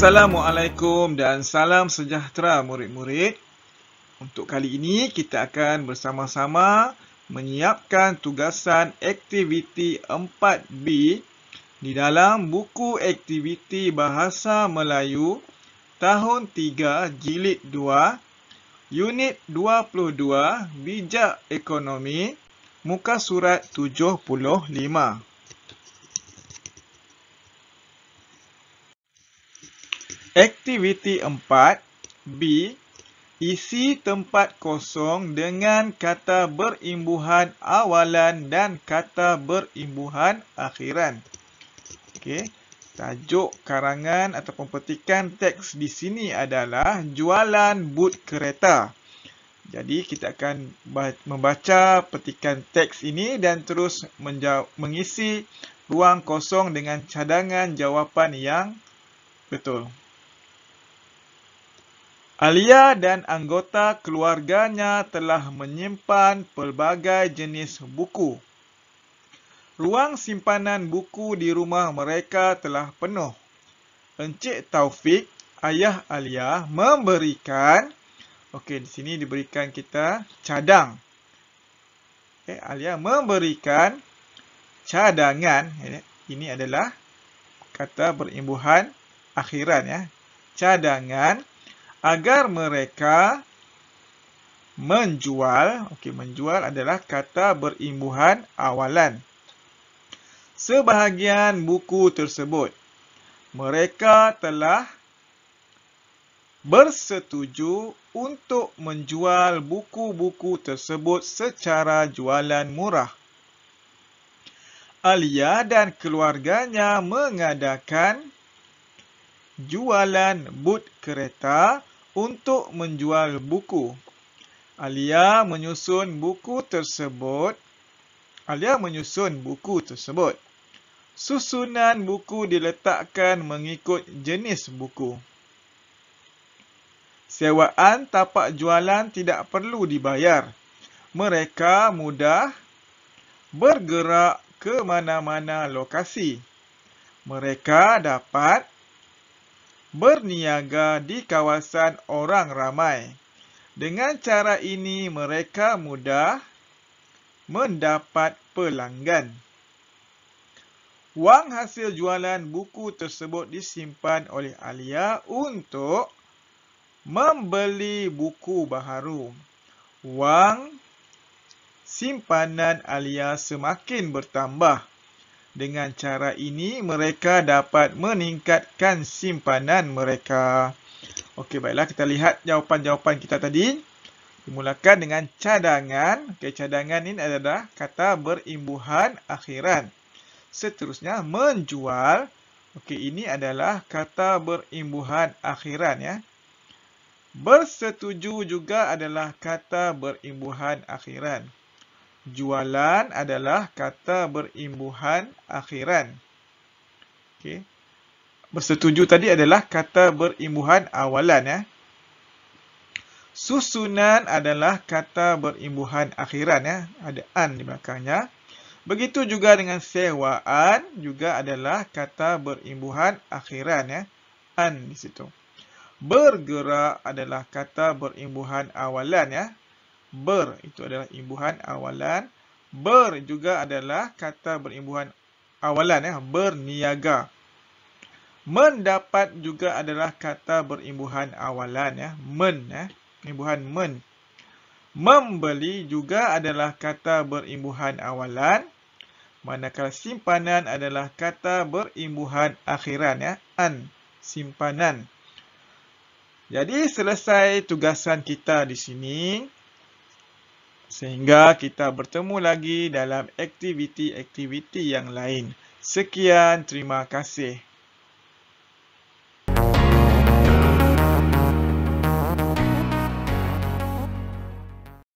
Assalamualaikum dan salam sejahtera murid-murid. Untuk kali ini kita akan bersama-sama menyiapkan tugasan aktiviti 4B di dalam buku aktiviti Bahasa Melayu tahun 3 jilid 2 unit 22 bijak ekonomi muka surat 75. Aktiviti 4 B Isi tempat kosong dengan kata berimbuhan awalan dan kata berimbuhan akhiran. Okey, tajuk karangan atau petikan teks di sini adalah jualan but kereta. Jadi kita akan membaca petikan teks ini dan terus mengisi ruang kosong dengan cadangan jawapan yang betul. Alia dan anggota keluarganya telah menyimpan pelbagai jenis buku. Ruang simpanan buku di rumah mereka telah penuh. Encik Taufik, ayah Alia, memberikan Okey, di sini diberikan kita cadang. Okey, eh, Alia memberikan cadangan. Eh, ini adalah kata berimbuhan akhiran ya. Cadangan agar mereka menjual. Okey, menjual adalah kata berimbuhan awalan. Sebahagian buku tersebut. Mereka telah bersetuju untuk menjual buku-buku tersebut secara jualan murah. Alia dan keluarganya mengadakan jualan but kereta untuk menjual buku. Alia menyusun buku tersebut. Alia menyusun buku tersebut. Susunan buku diletakkan mengikut jenis buku. Sewaan tapak jualan tidak perlu dibayar. Mereka mudah bergerak ke mana-mana lokasi. Mereka dapat berniaga di kawasan orang ramai. Dengan cara ini, mereka mudah mendapat pelanggan. Wang hasil jualan buku tersebut disimpan oleh Alia untuk membeli buku baharu. Wang simpanan Alia semakin bertambah. Dengan cara ini, mereka dapat meningkatkan simpanan mereka. Okey, baiklah. Kita lihat jawapan-jawapan kita tadi. Dimulakan dengan cadangan. Okey, cadangan ini adalah kata berimbuhan akhiran. Seterusnya, menjual. Okey, ini adalah kata berimbuhan akhiran. ya. Bersetuju juga adalah kata berimbuhan akhiran. Jualan adalah kata berimbuhan akhiran. Okey. Bersetuju tadi adalah kata berimbuhan awalan ya. Susunan adalah kata berimbuhan akhiran ya. Ada an di belakangnya. Begitu juga dengan sewaan juga adalah kata berimbuhan akhiran ya. An di situ. Bergerak adalah kata berimbuhan awalan ya ber itu adalah imbuhan awalan ber juga adalah kata berimbuhan awalan ya berniaga mendapat juga adalah kata berimbuhan awalan ya men ya imbuhan men membeli juga adalah kata berimbuhan awalan manakala simpanan adalah kata berimbuhan akhiran ya an simpanan jadi selesai tugasan kita di sini Sehingga kita bertemu lagi dalam aktiviti-aktiviti yang lain. Sekian, terima kasih.